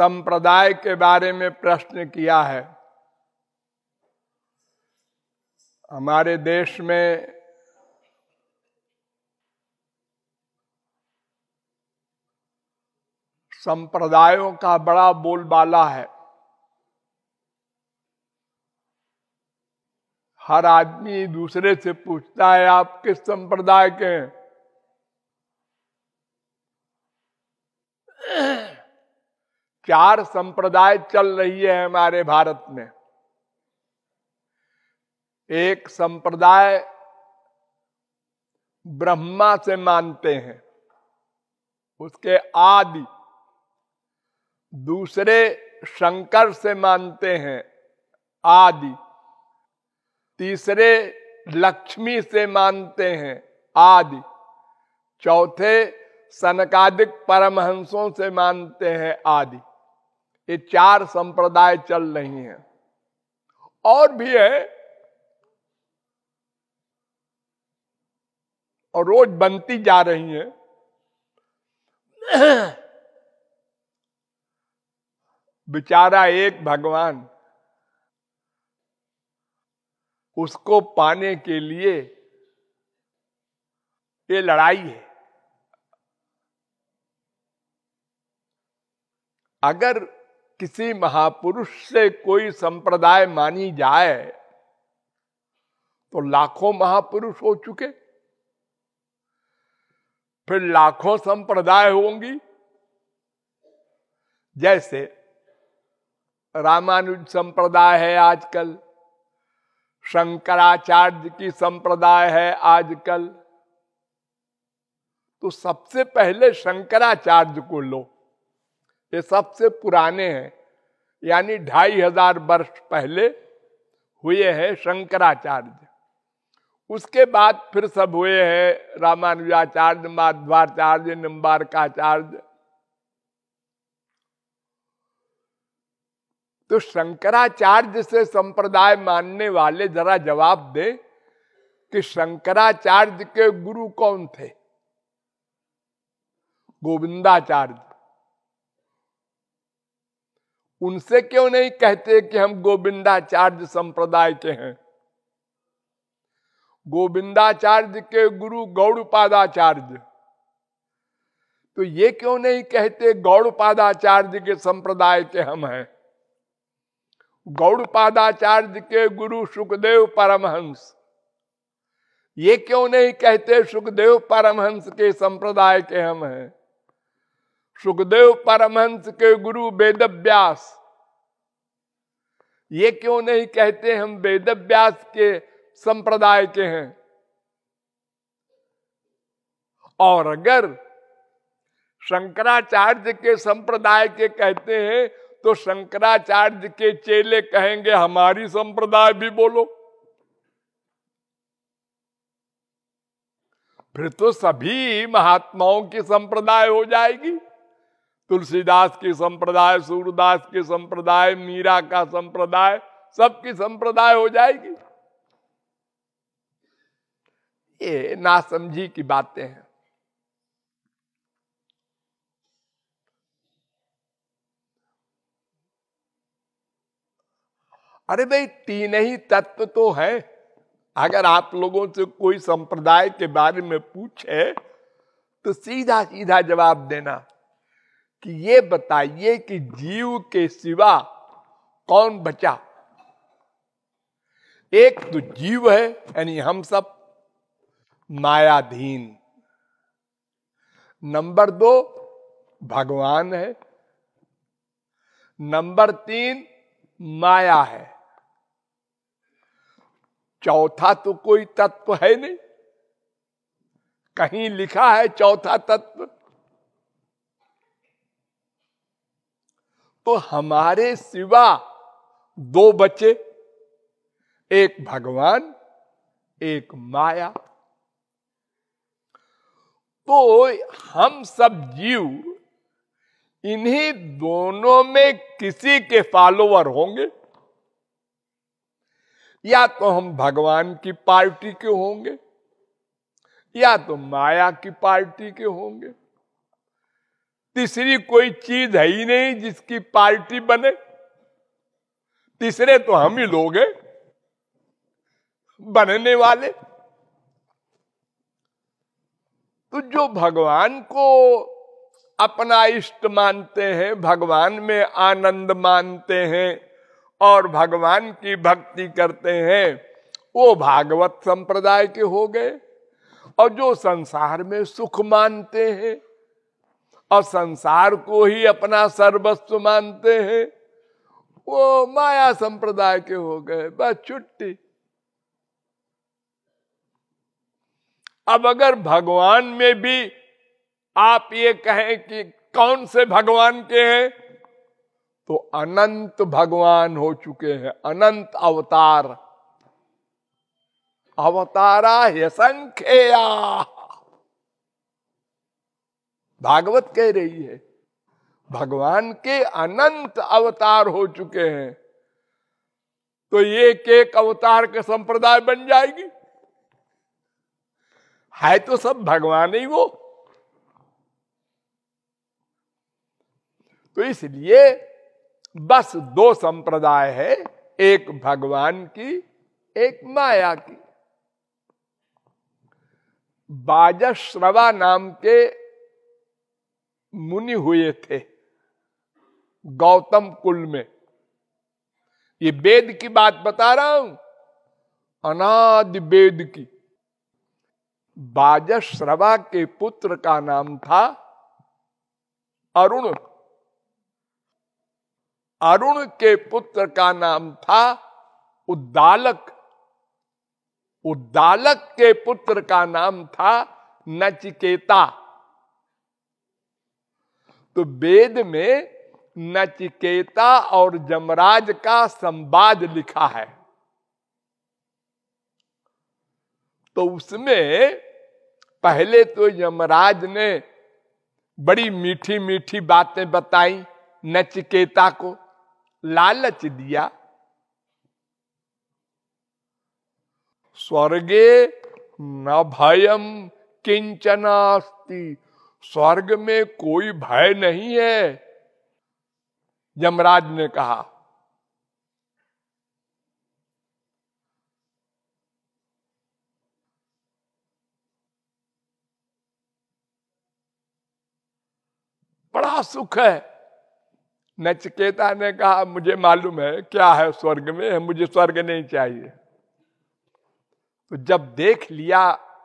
संप्रदाय के बारे में प्रश्न किया है हमारे देश में संप्रदायों का बड़ा बोलबाला है हर आदमी दूसरे से पूछता है आप किस संप्रदाय के हैं चार संप्रदाय चल रही है हमारे भारत में एक संप्रदाय ब्रह्मा से मानते हैं उसके आदि दूसरे शंकर से मानते हैं आदि तीसरे लक्ष्मी से मानते हैं आदि चौथे सनकादिक परमहंसों से मानते हैं आदि ये चार संप्रदाय चल रही हैं और भी है और रोज बनती जा रही है बेचारा एक भगवान उसको पाने के लिए ये लड़ाई है अगर किसी महापुरुष से कोई संप्रदाय मानी जाए तो लाखों महापुरुष हो चुके फिर लाखों संप्रदाय होंगी जैसे रामानुज संप्रदाय है आजकल शंकराचार्य की संप्रदाय है आजकल तो सबसे पहले शंकराचार्य को लो ये सबसे पुराने हैं यानी ढाई हजार वर्ष पहले हुए हैं शंकराचार्य उसके बाद फिर सब हुए हैं रामानुजाचार्य माध्वाचार्य निम्बारकाचार्य तो शंकराचार्य से संप्रदाय मानने वाले जरा जवाब दे कि शंकराचार्य के गुरु कौन थे गोविंदाचार्य उनसे क्यों नहीं कहते कि हम गोविंदाचार्य संप्रदाय के हैं गोविंदाचार्य के गुरु गौड़पादाचार्य तो ये क्यों नहीं कहते गौड़पादाचार्य के संप्रदाय के हम हैं गौड़पादाचार्य के गुरु सुखदेव परमहंस ये क्यों नहीं कहते सुखदेव परमहंस के संप्रदाय के हम हैं सुखदेव परमहंस के गुरु वेद व्यास ये क्यों नहीं कहते हम वेद व्यास के संप्रदाय के हैं और अगर शंकराचार्य के संप्रदाय के कहते हैं तो शंकराचार्य के चेले कहेंगे हमारी संप्रदाय भी बोलो फिर तो सभी महात्माओं की संप्रदाय हो जाएगी तुलसीदास की संप्रदाय सूरदास की संप्रदाय मीरा का संप्रदाय सबकी संप्रदाय हो जाएगी ये नासमझी की बातें हैं अरे भाई तीन ही तत्व तो है अगर आप लोगों से कोई संप्रदाय के बारे में पूछे तो सीधा सीधा जवाब देना कि ये बताइए कि जीव के सिवा कौन बचा एक तो जीव है यानी हम सब मायाधीन नंबर दो भगवान है नंबर तीन माया है चौथा तो कोई तत्व है नहीं कहीं लिखा है चौथा तत्व तो हमारे सिवा दो बच्चे एक भगवान एक माया तो हम सब जीव इन्हीं दोनों में किसी के फॉलोअर होंगे या तो हम भगवान की पार्टी के होंगे या तो माया की पार्टी के होंगे तीसरी कोई चीज है ही नहीं जिसकी पार्टी बने तीसरे तो हम ही लोग हैं बनने वाले तो जो भगवान को अपना इष्ट मानते हैं भगवान में आनंद मानते हैं और भगवान की भक्ति करते हैं वो भागवत संप्रदाय के हो गए और जो संसार में सुख मानते हैं और संसार को ही अपना सर्वस्व मानते हैं वो माया संप्रदाय के हो गए बस छुट्टी अब अगर भगवान में भी आप ये कहें कि कौन से भगवान के हैं तो अनंत भगवान हो चुके हैं अनंत अवतार अवतारा संख्या भागवत कह रही है भगवान के अनंत अवतार हो चुके हैं तो ये एक अवतार के संप्रदाय बन जाएगी है तो सब भगवान ही वो तो इसलिए बस दो संप्रदाय है एक भगवान की एक माया की बाजश्रवा नाम के मुनि हुए थे गौतम कुल में ये वेद की बात बता रहा हूं अनाद वेद की बाजश्रवा के पुत्र का नाम था अरुण अरुण के पुत्र का नाम था उद्दालक उद्दालक के पुत्र का नाम था नचिकेता तो वेद में नचिकेता और जमराज का संवाद लिखा है तो उसमें पहले तो यमराज ने बड़ी मीठी मीठी बातें बताई नचिकेता को लालच दिया स्वर्गे न भयम किंचनास्ती स्वर्ग में कोई भय नहीं है यमराज ने कहा बड़ा सुख है नचकेता ने कहा मुझे मालूम है क्या है स्वर्ग में मुझे स्वर्ग नहीं चाहिए तो जब देख लिया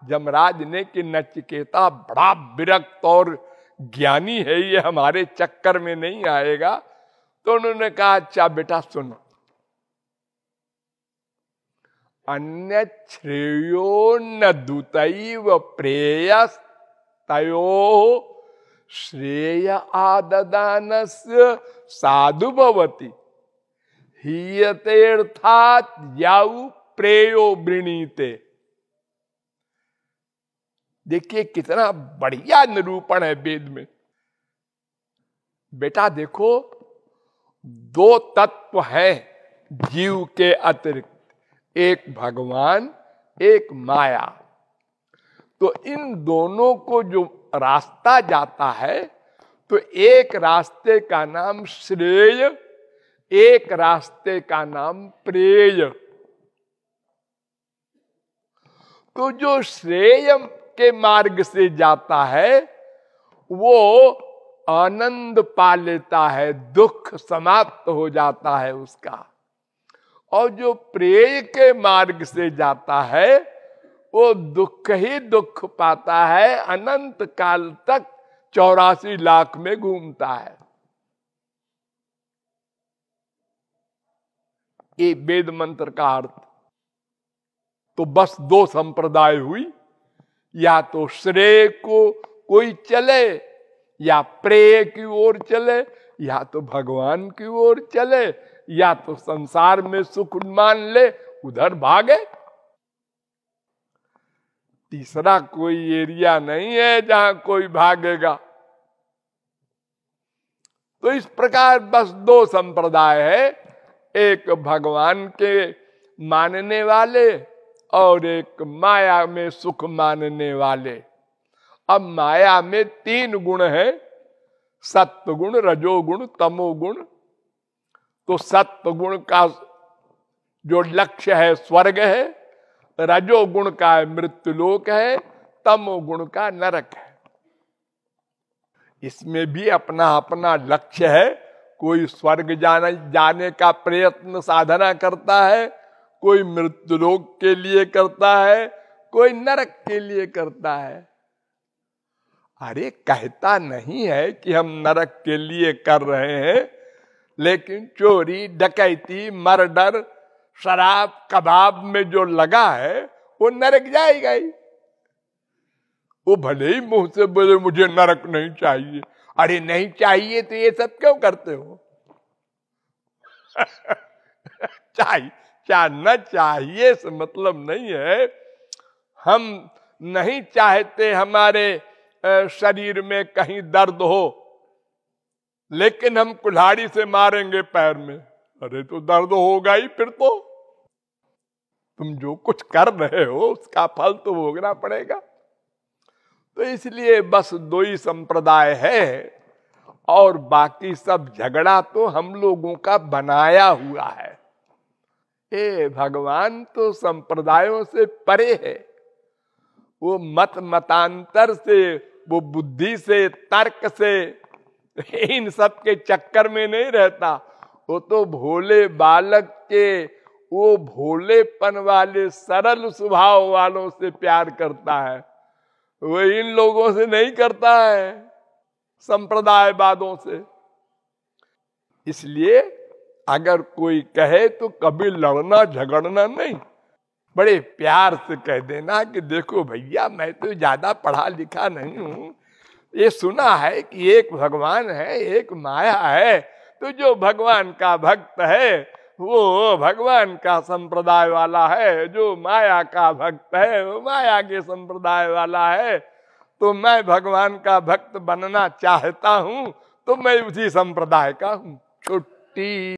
जमराज ने कि नचकेता बड़ा विरक्त और ज्ञानी है ये हमारे चक्कर में नहीं आएगा तो उन्होंने कहा अच्छा बेटा सुनो अन्य श्रेयो न दुत प्रेय तयो श्रेय आददान साधु भवती हीयतेर्थात याऊ प्रेयो वृणीते देखिए कितना बढ़िया निरूपण है वेद में बेटा देखो दो तत्व है जीव के अतिरिक्त एक भगवान एक माया तो इन दोनों को जो रास्ता जाता है तो एक रास्ते का नाम श्रेय एक रास्ते का नाम प्रेय तो जो श्रेय के मार्ग से जाता है वो आनंद पा लेता है दुख समाप्त हो जाता है उसका और जो प्रेय के मार्ग से जाता है वो दुख ही दुख पाता है अनंत काल तक चौरासी लाख में घूमता है ये वेद मंत्र का अर्थ तो बस दो संप्रदाय हुई या तो श्रेय को कोई चले या प्रेय की ओर चले या तो भगवान की ओर चले या तो संसार में सुख मान ले उधर भागे तीसरा कोई एरिया नहीं है जहां कोई भागेगा तो इस प्रकार बस दो संप्रदाय है एक भगवान के मानने वाले और एक माया में सुख मानने वाले अब माया में तीन गुण है सत्य गुण रजोगुण तमोगुण तो सत्य गुण का जो लक्ष्य है स्वर्ग है रजोगुण का मृत्युलोक है तमोगुण का नरक है इसमें भी अपना अपना लक्ष्य है कोई स्वर्ग जाने जाने का प्रयत्न साधना करता है कोई मृत्यु रोग के लिए करता है कोई नरक के लिए करता है अरे कहता नहीं है कि हम नरक के लिए कर रहे हैं लेकिन चोरी डकैती मर्डर शराब कबाब में जो लगा है वो नरक जाएगा ही वो भले ही मुंह से बोले मुझे नरक नहीं चाहिए अरे नहीं चाहिए तो ये सब क्यों करते हो चाहिए चाहना चाहिए से मतलब नहीं है हम नहीं चाहते हमारे शरीर में कहीं दर्द हो लेकिन हम कुल्हाड़ी से मारेंगे पैर में अरे तो दर्द होगा ही फिर तो तुम जो कुछ कर रहे हो उसका फल तो भोगना पड़ेगा तो इसलिए बस दो ही संप्रदाय है और बाकी सब झगड़ा तो हम लोगों का बनाया हुआ है हे भगवान तो संप्रदायों से परे है वो मत मतांतर से वो बुद्धि से तर्क से इन सब के चक्कर में नहीं रहता वो तो भोले बालक के वो भोलेपन वाले सरल स्वभाव वालों से प्यार करता है वो इन लोगों से नहीं करता है संप्रदायवादों से इसलिए अगर कोई कहे तो कभी लड़ना झगड़ना नहीं बड़े प्यार से कह देना कि देखो भैया मैं तो ज्यादा पढ़ा लिखा नहीं हूं ये सुना है कि एक भगवान है एक माया है तो जो भगवान का भक्त है वो भगवान का संप्रदाय वाला है जो माया का भक्त है वो माया के संप्रदाय वाला है तो मैं भगवान का भक्त बनना चाहता हूँ तो मैं उसी संप्रदाय का हूँ छुट्टी